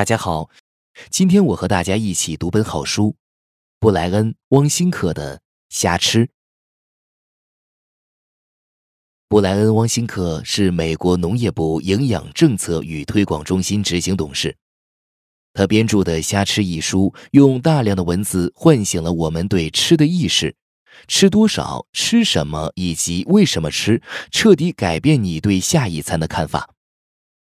大家好，今天我和大家一起读本好书——布莱恩·汪辛克的《瞎吃》。布莱恩·汪辛克是美国农业部营养政策与推广中心执行董事，他编著的《瞎吃》一书，用大量的文字唤醒了我们对吃的意识，吃多少、吃什么以及为什么吃，彻底改变你对下一餐的看法。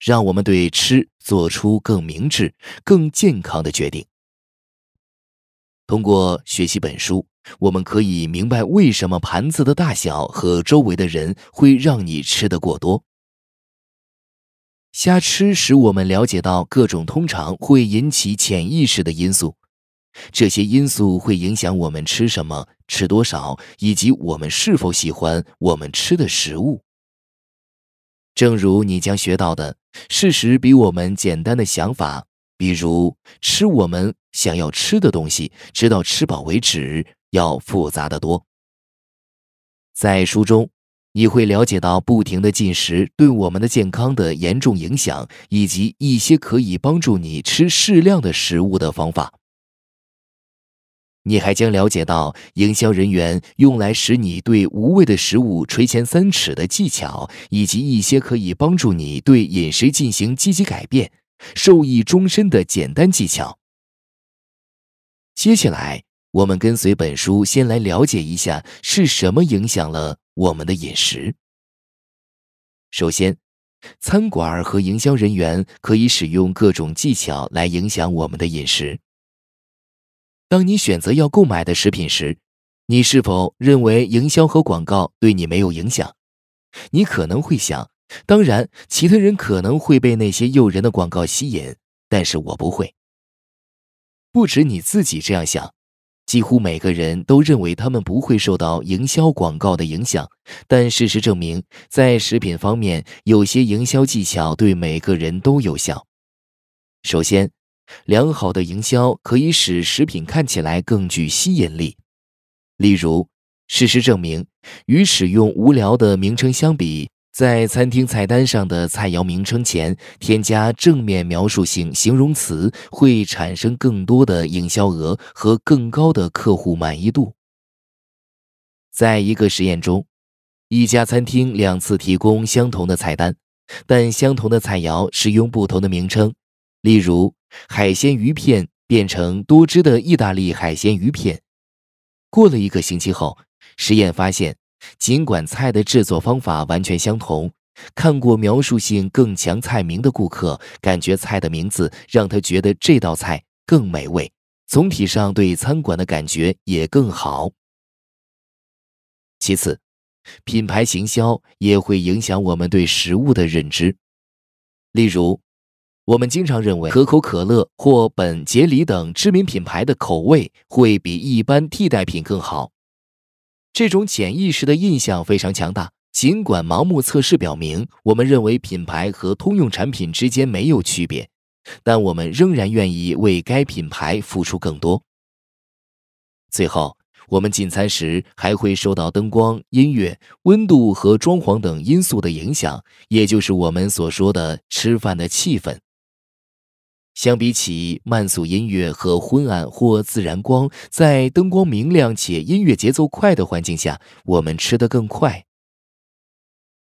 让我们对吃做出更明智、更健康的决定。通过学习本书，我们可以明白为什么盘子的大小和周围的人会让你吃得过多。瞎吃使我们了解到各种通常会引起潜意识的因素，这些因素会影响我们吃什么、吃多少以及我们是否喜欢我们吃的食物。正如你将学到的。事实比我们简单的想法，比如吃我们想要吃的东西，直到吃饱为止，要复杂得多。在书中，你会了解到不停的进食对我们的健康的严重影响，以及一些可以帮助你吃适量的食物的方法。你还将了解到营销人员用来使你对无味的食物垂涎三尺的技巧，以及一些可以帮助你对饮食进行积极改变、受益终身的简单技巧。接下来，我们跟随本书，先来了解一下是什么影响了我们的饮食。首先，餐馆和营销人员可以使用各种技巧来影响我们的饮食。当你选择要购买的食品时，你是否认为营销和广告对你没有影响？你可能会想：当然，其他人可能会被那些诱人的广告吸引，但是我不会。不止你自己这样想，几乎每个人都认为他们不会受到营销广告的影响。但事实证明，在食品方面，有些营销技巧对每个人都有效。首先，良好的营销可以使食品看起来更具吸引力。例如，事实证明，与使用无聊的名称相比，在餐厅菜单上的菜肴名称前添加正面描述性形容词会产生更多的营销额和更高的客户满意度。在一个实验中，一家餐厅两次提供相同的菜单，但相同的菜肴使用不同的名称，例如。海鲜鱼片变成多汁的意大利海鲜鱼片。过了一个星期后，实验发现，尽管菜的制作方法完全相同，看过描述性更强菜名的顾客，感觉菜的名字让他觉得这道菜更美味，总体上对餐馆的感觉也更好。其次，品牌行销也会影响我们对食物的认知，例如。我们经常认为可口可乐或本杰里等知名品牌的口味会比一般替代品更好。这种潜意识的印象非常强大。尽管盲目测试表明，我们认为品牌和通用产品之间没有区别，但我们仍然愿意为该品牌付出更多。最后，我们进餐时还会受到灯光、音乐、温度和装潢等因素的影响，也就是我们所说的吃饭的气氛。相比起慢速音乐和昏暗或自然光，在灯光明亮且音乐节奏快的环境下，我们吃得更快。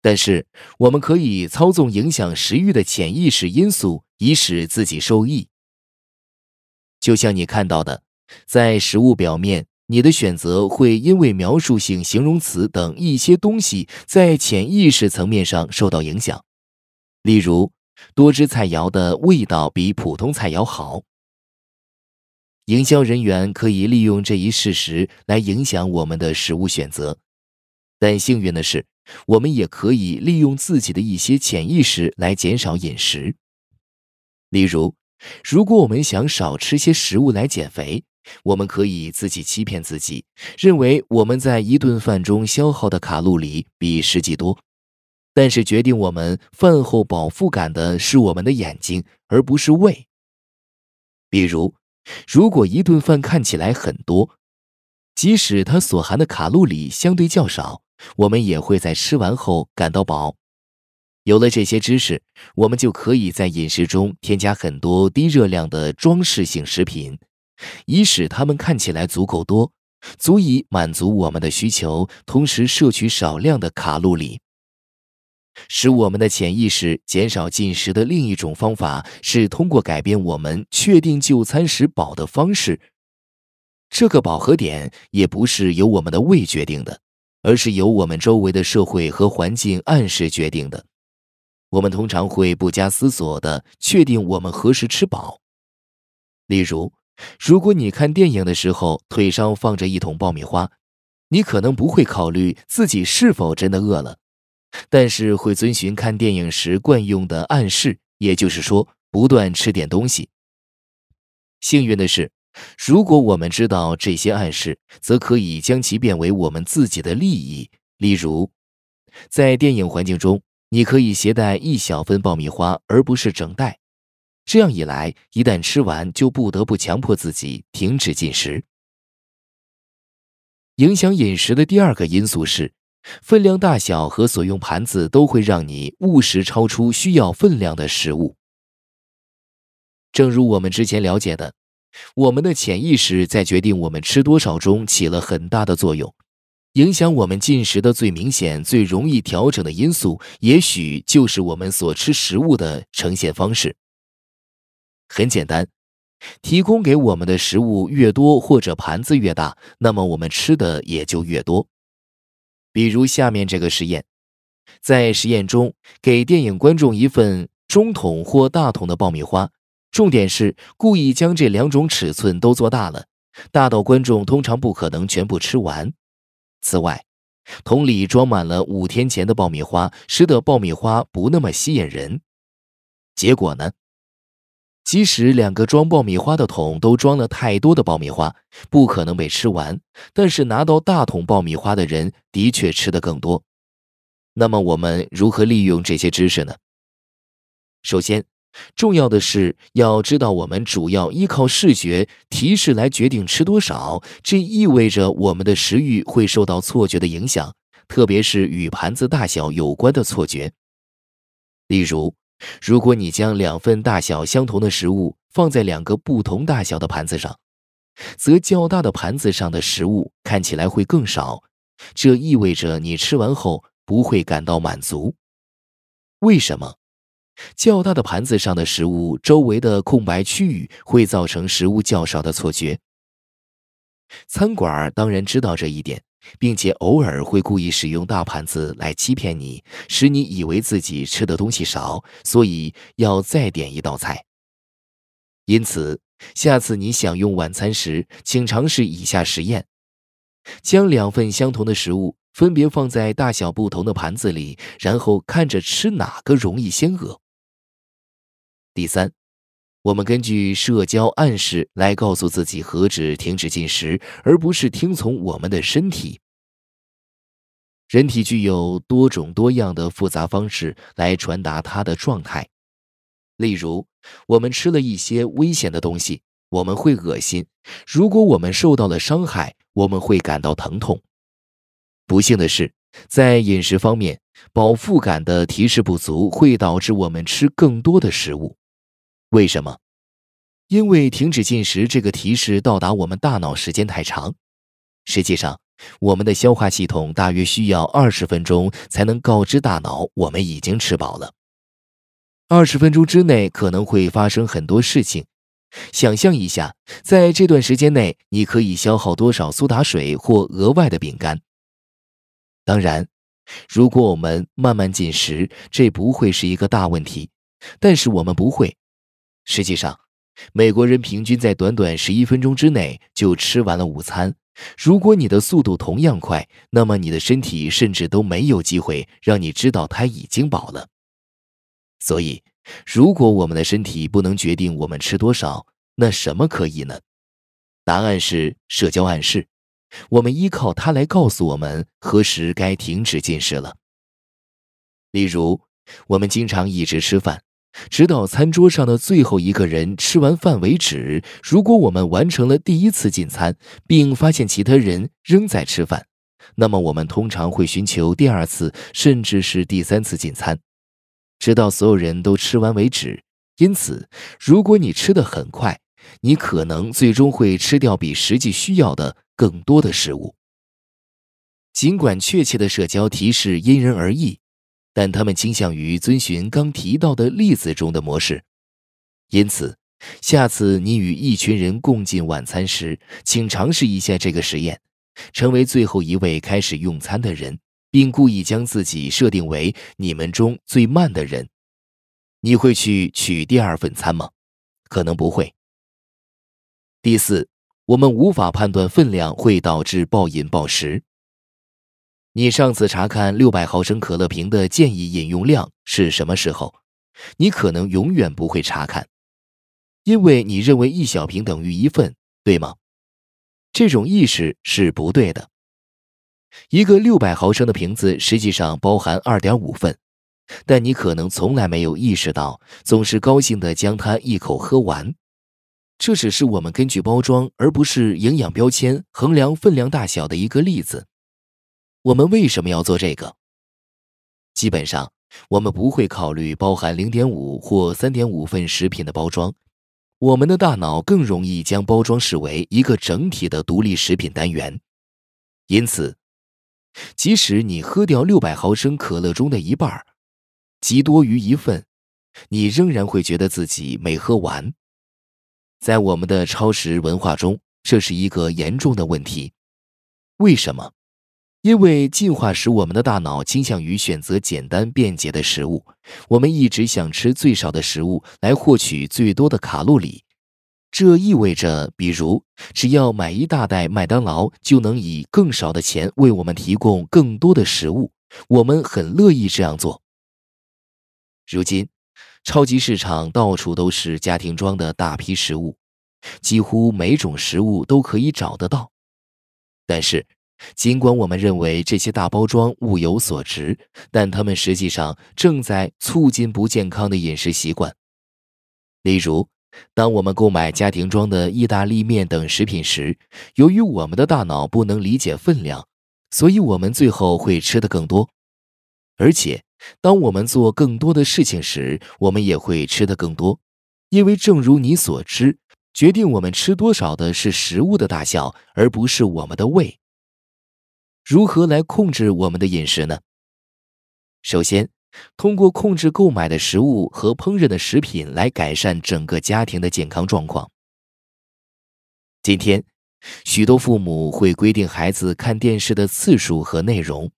但是，我们可以操纵影响食欲的潜意识因素，以使自己受益。就像你看到的，在食物表面，你的选择会因为描述性形容词等一些东西在潜意识层面上受到影响，例如。多汁菜肴的味道比普通菜肴好。营销人员可以利用这一事实来影响我们的食物选择，但幸运的是，我们也可以利用自己的一些潜意识来减少饮食。例如，如果我们想少吃些食物来减肥，我们可以自己欺骗自己，认为我们在一顿饭中消耗的卡路里比实际多。但是，决定我们饭后饱腹感的是我们的眼睛，而不是胃。比如，如果一顿饭看起来很多，即使它所含的卡路里相对较少，我们也会在吃完后感到饱。有了这些知识，我们就可以在饮食中添加很多低热量的装饰性食品，以使它们看起来足够多，足以满足我们的需求，同时摄取少量的卡路里。使我们的潜意识减少进食的另一种方法是通过改变我们确定就餐时饱的方式。这个饱和点也不是由我们的胃决定的，而是由我们周围的社会和环境暗示决定的。我们通常会不加思索的确定我们何时吃饱。例如，如果你看电影的时候腿上放着一桶爆米花，你可能不会考虑自己是否真的饿了。但是会遵循看电影时惯用的暗示，也就是说，不断吃点东西。幸运的是，如果我们知道这些暗示，则可以将其变为我们自己的利益。例如，在电影环境中，你可以携带一小份爆米花，而不是整袋。这样一来，一旦吃完，就不得不强迫自己停止进食。影响饮食的第二个因素是。分量大小和所用盘子都会让你误食超出需要分量的食物。正如我们之前了解的，我们的潜意识在决定我们吃多少中起了很大的作用。影响我们进食的最明显、最容易调整的因素，也许就是我们所吃食物的呈现方式。很简单，提供给我们的食物越多，或者盘子越大，那么我们吃的也就越多。比如下面这个实验，在实验中给电影观众一份中桶或大桶的爆米花，重点是故意将这两种尺寸都做大了，大到观众通常不可能全部吃完。此外，桶里装满了五天前的爆米花，使得爆米花不那么吸引人。结果呢？即使两个装爆米花的桶都装了太多的爆米花，不可能被吃完，但是拿到大桶爆米花的人的确吃的更多。那么我们如何利用这些知识呢？首先，重要的是要知道我们主要依靠视觉提示来决定吃多少，这意味着我们的食欲会受到错觉的影响，特别是与盘子大小有关的错觉，例如。如果你将两份大小相同的食物放在两个不同大小的盘子上，则较大的盘子上的食物看起来会更少，这意味着你吃完后不会感到满足。为什么？较大的盘子上的食物周围的空白区域会造成食物较少的错觉。餐馆当然知道这一点。并且偶尔会故意使用大盘子来欺骗你，使你以为自己吃的东西少，所以要再点一道菜。因此，下次你享用晚餐时，请尝试以下实验：将两份相同的食物分别放在大小不同的盘子里，然后看着吃哪个容易先饿。第三。我们根据社交暗示来告诉自己，何止停止进食，而不是听从我们的身体。人体具有多种多样的复杂方式来传达它的状态。例如，我们吃了一些危险的东西，我们会恶心；如果我们受到了伤害，我们会感到疼痛。不幸的是，在饮食方面，饱腹感的提示不足会导致我们吃更多的食物。为什么？因为停止进食这个提示到达我们大脑时间太长。实际上，我们的消化系统大约需要二十分钟才能告知大脑我们已经吃饱了。二十分钟之内可能会发生很多事情。想象一下，在这段时间内，你可以消耗多少苏打水或额外的饼干？当然，如果我们慢慢进食，这不会是一个大问题。但是我们不会。实际上，美国人平均在短短十一分钟之内就吃完了午餐。如果你的速度同样快，那么你的身体甚至都没有机会让你知道他已经饱了。所以，如果我们的身体不能决定我们吃多少，那什么可以呢？答案是社交暗示。我们依靠它来告诉我们何时该停止进食了。例如，我们经常一直吃饭。直到餐桌上的最后一个人吃完饭为止。如果我们完成了第一次进餐，并发现其他人仍在吃饭，那么我们通常会寻求第二次，甚至是第三次进餐，直到所有人都吃完为止。因此，如果你吃得很快，你可能最终会吃掉比实际需要的更多的食物。尽管确切的社交提示因人而异。但他们倾向于遵循刚提到的例子中的模式，因此，下次你与一群人共进晚餐时，请尝试一下这个实验：成为最后一位开始用餐的人，并故意将自己设定为你们中最慢的人。你会去取第二份餐吗？可能不会。第四，我们无法判断分量会导致暴饮暴食。你上次查看六百毫升可乐瓶的建议饮用量是什么时候？你可能永远不会查看，因为你认为一小瓶等于一份，对吗？这种意识是不对的。一个六百毫升的瓶子实际上包含二点五份，但你可能从来没有意识到，总是高兴地将它一口喝完。这只是我们根据包装而不是营养标签衡量分量大小的一个例子。我们为什么要做这个？基本上，我们不会考虑包含零点五或三点五份食品的包装。我们的大脑更容易将包装视为一个整体的独立食品单元。因此，即使你喝掉六百毫升可乐中的一半，即多于一份，你仍然会觉得自己没喝完。在我们的超时文化中，这是一个严重的问题。为什么？因为进化使我们的大脑倾向于选择简单便捷的食物，我们一直想吃最少的食物来获取最多的卡路里。这意味着，比如，只要买一大袋麦当劳，就能以更少的钱为我们提供更多的食物。我们很乐意这样做。如今，超级市场到处都是家庭装的大批食物，几乎每种食物都可以找得到。但是，尽管我们认为这些大包装物有所值，但它们实际上正在促进不健康的饮食习惯。例如，当我们购买家庭装的意大利面等食品时，由于我们的大脑不能理解分量，所以我们最后会吃得更多。而且，当我们做更多的事情时，我们也会吃得更多，因为正如你所知，决定我们吃多少的是食物的大小，而不是我们的胃。如何来控制我们的饮食呢？首先，通过控制购买的食物和烹饪的食品来改善整个家庭的健康状况。今天，许多父母会规定孩子看电视的次数和内容，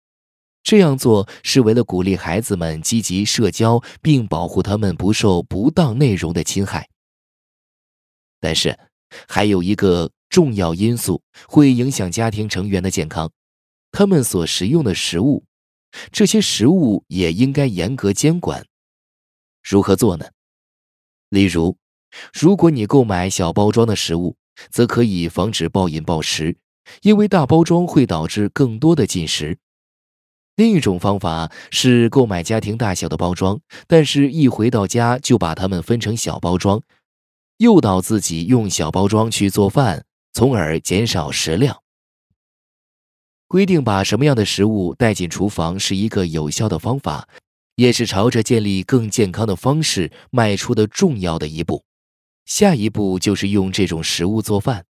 这样做是为了鼓励孩子们积极社交，并保护他们不受不当内容的侵害。但是，还有一个重要因素会影响家庭成员的健康。他们所食用的食物，这些食物也应该严格监管。如何做呢？例如，如果你购买小包装的食物，则可以防止暴饮暴食，因为大包装会导致更多的进食。另一种方法是购买家庭大小的包装，但是一回到家就把它们分成小包装，诱导自己用小包装去做饭，从而减少食量。规定把什么样的食物带进厨房是一个有效的方法，也是朝着建立更健康的方式迈出的重要的一步。下一步就是用这种食物做饭。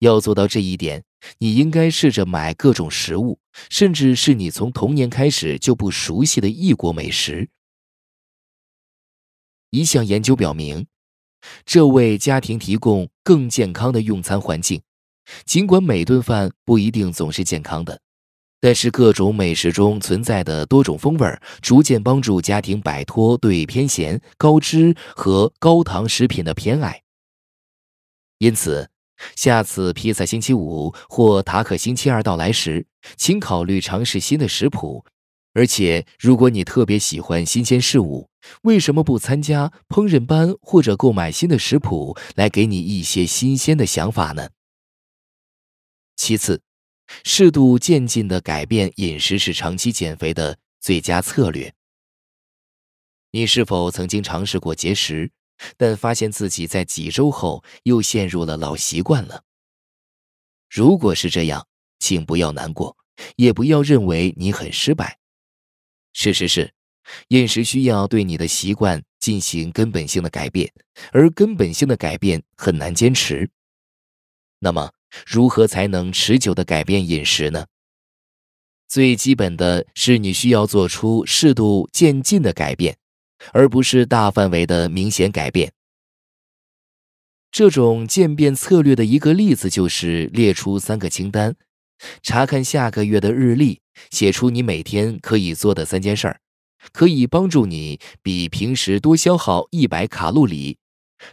要做到这一点，你应该试着买各种食物，甚至是你从童年开始就不熟悉的异国美食。一项研究表明，这为家庭提供更健康的用餐环境。尽管每顿饭不一定总是健康的，但是各种美食中存在的多种风味，逐渐帮助家庭摆脱对偏咸、高脂和高糖食品的偏爱。因此，下次披萨星期五或塔可星期二到来时，请考虑尝试新的食谱。而且，如果你特别喜欢新鲜事物，为什么不参加烹饪班或者购买新的食谱来给你一些新鲜的想法呢？其次，适度渐进的改变饮食是长期减肥的最佳策略。你是否曾经尝试过节食，但发现自己在几周后又陷入了老习惯了？如果是这样，请不要难过，也不要认为你很失败。事实是，饮食需要对你的习惯进行根本性的改变，而根本性的改变很难坚持。那么，如何才能持久的改变饮食呢？最基本的是你需要做出适度渐进的改变，而不是大范围的明显改变。这种渐变策略的一个例子就是列出三个清单，查看下个月的日历，写出你每天可以做的三件事儿，可以帮助你比平时多消耗一百卡路里。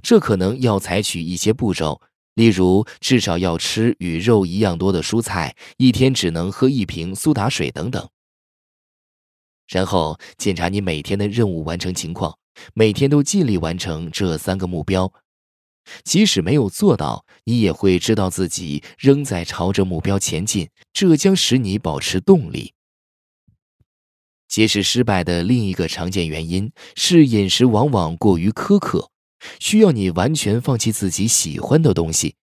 这可能要采取一些步骤。例如，至少要吃与肉一样多的蔬菜，一天只能喝一瓶苏打水等等。然后检查你每天的任务完成情况，每天都尽力完成这三个目标，即使没有做到，你也会知道自己仍在朝着目标前进，这将使你保持动力。节食失败的另一个常见原因是饮食往往过于苛刻。需要你完全放弃自己喜欢的东西。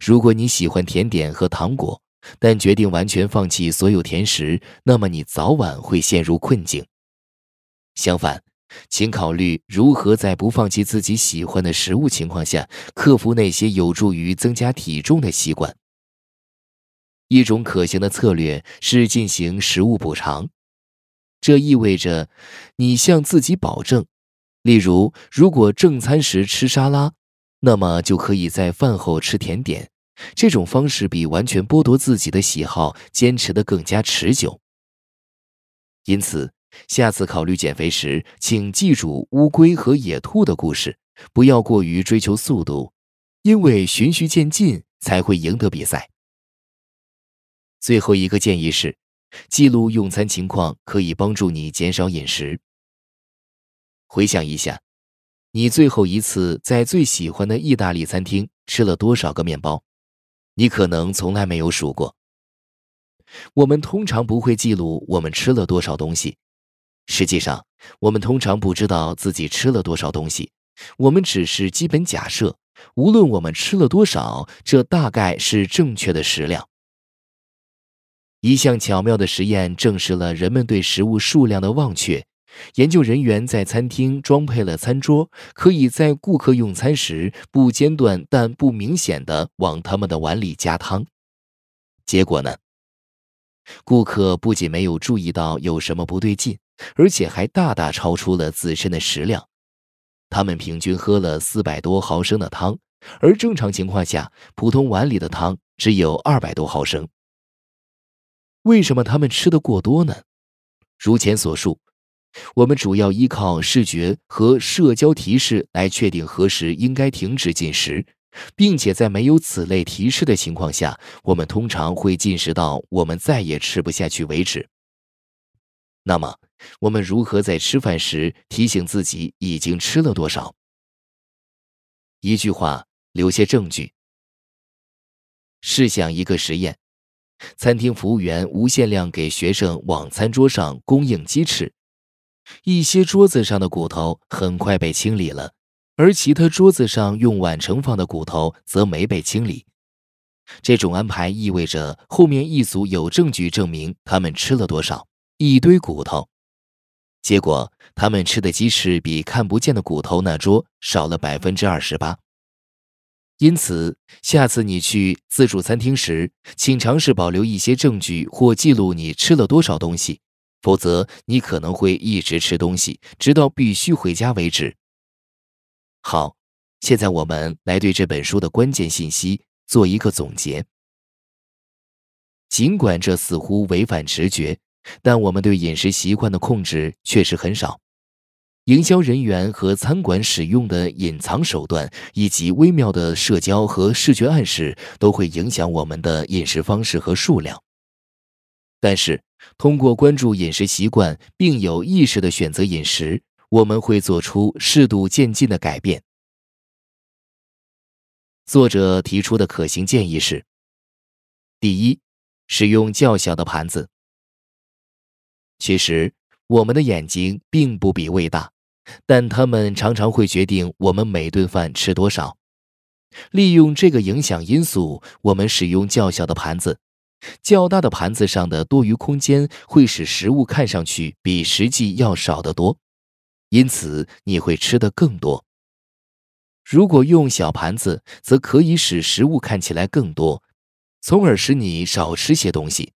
如果你喜欢甜点和糖果，但决定完全放弃所有甜食，那么你早晚会陷入困境。相反，请考虑如何在不放弃自己喜欢的食物情况下，克服那些有助于增加体重的习惯。一种可行的策略是进行食物补偿，这意味着你向自己保证。例如，如果正餐时吃沙拉，那么就可以在饭后吃甜点。这种方式比完全剥夺自己的喜好坚持得更加持久。因此，下次考虑减肥时，请记住乌龟和野兔的故事，不要过于追求速度，因为循序渐进才会赢得比赛。最后一个建议是，记录用餐情况可以帮助你减少饮食。回想一下，你最后一次在最喜欢的意大利餐厅吃了多少个面包？你可能从来没有数过。我们通常不会记录我们吃了多少东西。实际上，我们通常不知道自己吃了多少东西。我们只是基本假设，无论我们吃了多少，这大概是正确的食量。一项巧妙的实验证实了人们对食物数量的忘却。研究人员在餐厅装配了餐桌，可以在顾客用餐时不间断但不明显的往他们的碗里加汤。结果呢？顾客不仅没有注意到有什么不对劲，而且还大大超出了自身的食量。他们平均喝了四百多毫升的汤，而正常情况下，普通碗里的汤只有二百多毫升。为什么他们吃得过多呢？如前所述。我们主要依靠视觉和社交提示来确定何时应该停止进食，并且在没有此类提示的情况下，我们通常会进食到我们再也吃不下去为止。那么，我们如何在吃饭时提醒自己已经吃了多少？一句话，留些证据。试想一个实验：餐厅服务员无限量给学生往餐桌上供应鸡翅。一些桌子上的骨头很快被清理了，而其他桌子上用碗盛放的骨头则没被清理。这种安排意味着后面一组有证据证明他们吃了多少一堆骨头。结果，他们吃的鸡翅比看不见的骨头那桌少了百分之二十八。因此，下次你去自助餐厅时，请尝试保留一些证据或记录你吃了多少东西。否则，你可能会一直吃东西，直到必须回家为止。好，现在我们来对这本书的关键信息做一个总结。尽管这似乎违反直觉，但我们对饮食习惯的控制确实很少。营销人员和餐馆使用的隐藏手段，以及微妙的社交和视觉暗示，都会影响我们的饮食方式和数量。但是，通过关注饮食习惯，并有意识的选择饮食，我们会做出适度渐进的改变。作者提出的可行建议是：第一，使用较小的盘子。其实，我们的眼睛并不比胃大，但它们常常会决定我们每顿饭吃多少。利用这个影响因素，我们使用较小的盘子。较大的盘子上的多余空间会使食物看上去比实际要少得多，因此你会吃得更多。如果用小盘子，则可以使食物看起来更多，从而使你少吃些东西。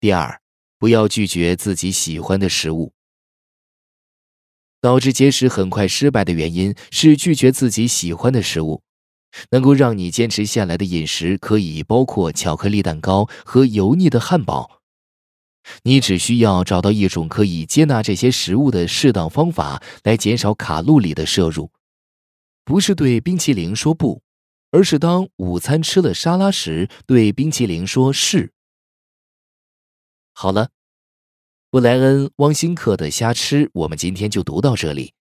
第二，不要拒绝自己喜欢的食物。导致节食很快失败的原因是拒绝自己喜欢的食物。能够让你坚持下来的饮食可以包括巧克力蛋糕和油腻的汉堡。你只需要找到一种可以接纳这些食物的适当方法，来减少卡路里的摄入。不是对冰淇淋说不，而是当午餐吃了沙拉时对冰淇淋说是。好了，布莱恩·汪辛克的瞎吃，我们今天就读到这里。